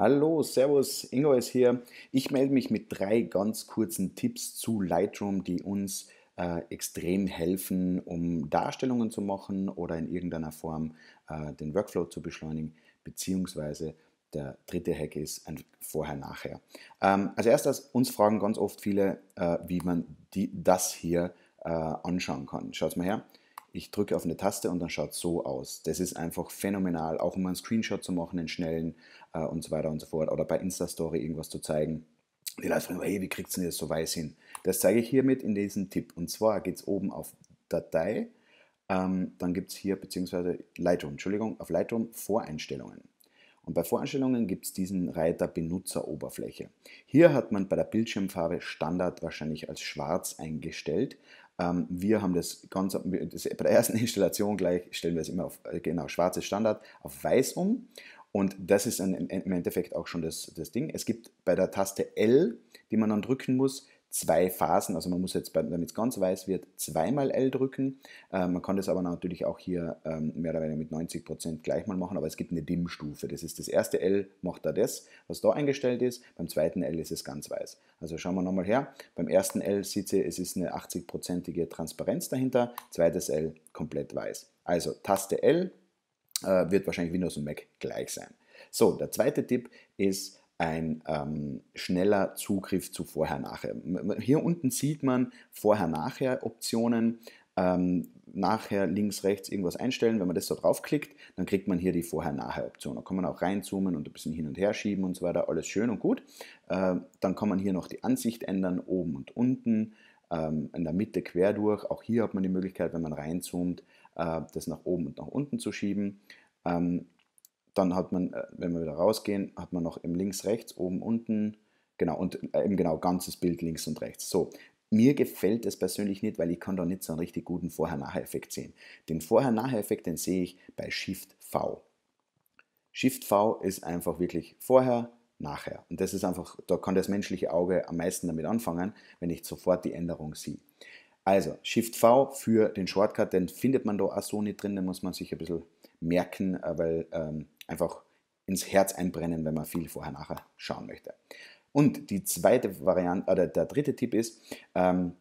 Hallo, Servus, Ingo ist hier. Ich melde mich mit drei ganz kurzen Tipps zu Lightroom, die uns äh, extrem helfen, um Darstellungen zu machen oder in irgendeiner Form äh, den Workflow zu beschleunigen, beziehungsweise der dritte Hack ist ein Vorher-Nachher. Ähm, als erstes, uns fragen ganz oft viele, äh, wie man die, das hier äh, anschauen kann. Schaut mal her. Ich drücke auf eine Taste und dann schaut es so aus. Das ist einfach phänomenal, auch um einen Screenshot zu machen, einen schnellen äh, und so weiter und so fort. Oder bei Insta-Story irgendwas zu zeigen. Die Leute fragen, hey, wie kriegt ihr das so weiß hin? Das zeige ich hiermit in diesem Tipp. Und zwar geht es oben auf Datei, ähm, dann gibt es hier, beziehungsweise Lightroom, Entschuldigung, auf Lightroom Voreinstellungen. Und bei Voreinstellungen gibt es diesen Reiter Benutzeroberfläche. Hier hat man bei der Bildschirmfarbe Standard wahrscheinlich als schwarz eingestellt. Ähm, wir haben das ganz das, bei der ersten Installation gleich stellen wir es immer auf, äh, genau, schwarzes Standard auf weiß um. Und das ist ein, im Endeffekt auch schon das, das Ding. Es gibt bei der Taste L, die man dann drücken muss, zwei Phasen. Also man muss jetzt, damit es ganz weiß wird, zweimal L drücken. Ähm, man kann das aber natürlich auch hier ähm, mehr oder weniger mit 90% gleich mal machen, aber es gibt eine Dimmstufe. Das ist das erste L, macht da das, was da eingestellt ist. Beim zweiten L ist es ganz weiß. Also schauen wir nochmal her. Beim ersten L sieht sie, es ist eine 80%ige Transparenz dahinter. Zweites L komplett weiß. Also Taste L, äh, wird wahrscheinlich Windows und Mac gleich sein. So, der zweite Tipp ist ein ähm, schneller Zugriff zu Vorher-Nachher. Hier unten sieht man Vorher-Nachher-Optionen. Ähm, nachher links, rechts irgendwas einstellen. Wenn man das da draufklickt, dann kriegt man hier die Vorher-Nachher-Option. Da kann man auch reinzoomen und ein bisschen hin und her schieben und so weiter. Alles schön und gut. Äh, dann kann man hier noch die Ansicht ändern, oben und unten. Ähm, in der Mitte quer durch. Auch hier hat man die Möglichkeit, wenn man reinzoomt, äh, das nach oben und nach unten zu schieben. Ähm, dann hat man, äh, wenn wir wieder rausgehen, hat man noch im links, rechts, oben, unten, genau, und äh, eben genau, ganzes Bild links und rechts. So, mir gefällt es persönlich nicht, weil ich kann da nicht so einen richtig guten Vorher-Nachher-Effekt sehen. Den Vorher-Nachher-Effekt, den sehe ich bei Shift V. Shift V ist einfach wirklich vorher, nachher. Und das ist einfach, da kann das menschliche Auge am meisten damit anfangen, wenn ich sofort die Änderung sehe. Also Shift V für den Shortcut, den findet man da auch so nicht drin, den muss man sich ein bisschen merken, äh, weil ähm, einfach ins Herz einbrennen, wenn man viel vorher nachher schauen möchte. Und die zweite Variante, oder der dritte Tipp ist, ähm,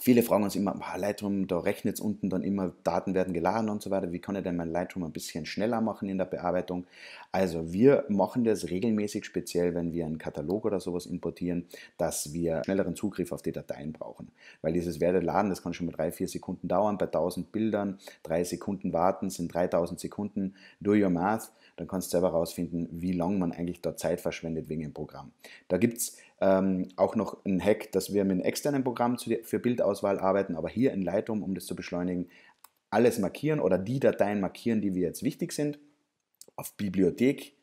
Viele fragen uns immer, Lightroom, da rechnet es unten dann immer, Daten werden geladen und so weiter. Wie kann ich denn mein Lightroom ein bisschen schneller machen in der Bearbeitung? Also wir machen das regelmäßig, speziell wenn wir einen Katalog oder sowas importieren, dass wir schnelleren Zugriff auf die Dateien brauchen. Weil dieses Werdeladen, das kann schon mal drei, vier Sekunden dauern, bei 1000 Bildern, drei Sekunden warten, sind 3000 Sekunden, do your math, dann kannst du selber rausfinden, wie lange man eigentlich da Zeit verschwendet wegen dem Programm. Da gibt es ähm, auch noch ein Hack, dass wir mit einem externen Programm für Bildauswahl arbeiten, aber hier in Lightroom, um das zu beschleunigen, alles markieren oder die Dateien markieren, die wir jetzt wichtig sind, auf Bibliothek,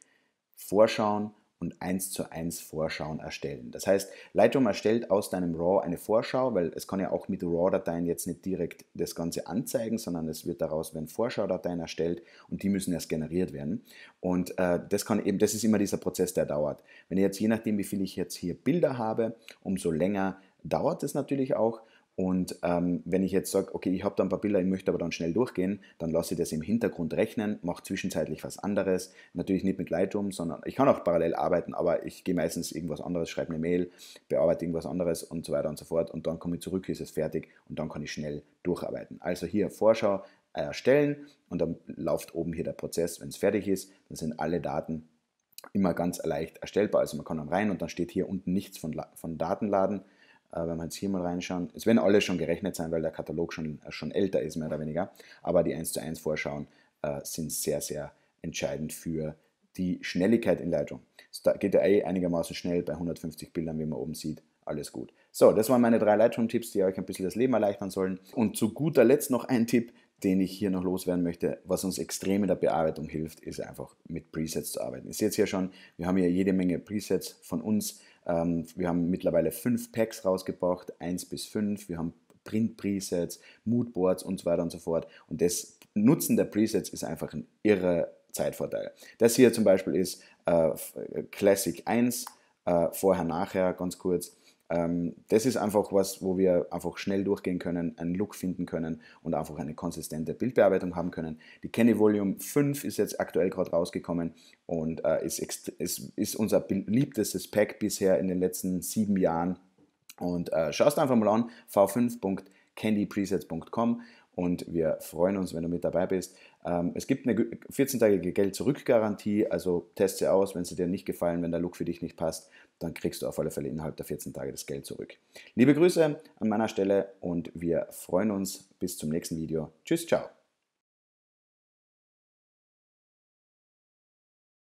Vorschauen, und eins zu eins Vorschauen erstellen. Das heißt, Lightroom erstellt aus deinem RAW eine Vorschau, weil es kann ja auch mit RAW-Dateien jetzt nicht direkt das Ganze anzeigen, sondern es wird daraus werden Vorschaudateien erstellt und die müssen erst generiert werden. Und äh, das kann eben, das ist immer dieser Prozess, der dauert. Wenn ich jetzt je nachdem, wie viel ich jetzt hier Bilder habe, umso länger dauert es natürlich auch. Und ähm, wenn ich jetzt sage, okay, ich habe da ein paar Bilder, ich möchte aber dann schnell durchgehen, dann lasse ich das im Hintergrund rechnen, mache zwischenzeitlich was anderes. Natürlich nicht mit Lightroom, sondern ich kann auch parallel arbeiten, aber ich gehe meistens irgendwas anderes, schreibe eine Mail, bearbeite irgendwas anderes und so weiter und so fort. Und dann komme ich zurück, ist es fertig und dann kann ich schnell durcharbeiten. Also hier Vorschau erstellen und dann läuft oben hier der Prozess. Wenn es fertig ist, dann sind alle Daten immer ganz leicht erstellbar. Also man kann dann rein und dann steht hier unten nichts von, von Datenladen äh, wenn wir jetzt hier mal reinschauen, es werden alle schon gerechnet sein, weil der Katalog schon, äh, schon älter ist, mehr oder weniger, aber die 1 zu 1 Vorschauen äh, sind sehr, sehr entscheidend für die Schnelligkeit in Lightroom. da Geht ja eh einigermaßen schnell bei 150 Bildern, wie man oben sieht, alles gut. So, das waren meine drei Lightroom-Tipps, die euch ein bisschen das Leben erleichtern sollen. Und zu guter Letzt noch ein Tipp, den ich hier noch loswerden möchte, was uns extrem in der Bearbeitung hilft, ist einfach mit Presets zu arbeiten. Ihr seht es hier schon, wir haben hier jede Menge Presets von uns ähm, wir haben mittlerweile fünf Packs rausgebracht, eins bis fünf. Wir haben Print-Presets, Moodboards und so weiter und so fort. Und das Nutzen der Presets ist einfach ein irrer Zeitvorteil. Das hier zum Beispiel ist äh, Classic 1, äh, vorher, nachher, ganz kurz. Ähm, das ist einfach was, wo wir einfach schnell durchgehen können, einen Look finden können und einfach eine konsistente Bildbearbeitung haben können. Die Kenny Volume 5 ist jetzt aktuell gerade rausgekommen und äh, ist, ist, ist unser beliebtestes Pack bisher in den letzten sieben Jahren. Und äh, schaust einfach mal an, v5.candypresets.com und wir freuen uns, wenn du mit dabei bist. Ähm, es gibt eine 14-tägige Geld-Zurück-Garantie, also teste sie aus, wenn sie dir nicht gefallen, wenn der Look für dich nicht passt, dann kriegst du auf alle Fälle innerhalb der 14 Tage das Geld zurück. Liebe Grüße an meiner Stelle und wir freuen uns. Bis zum nächsten Video. Tschüss, ciao.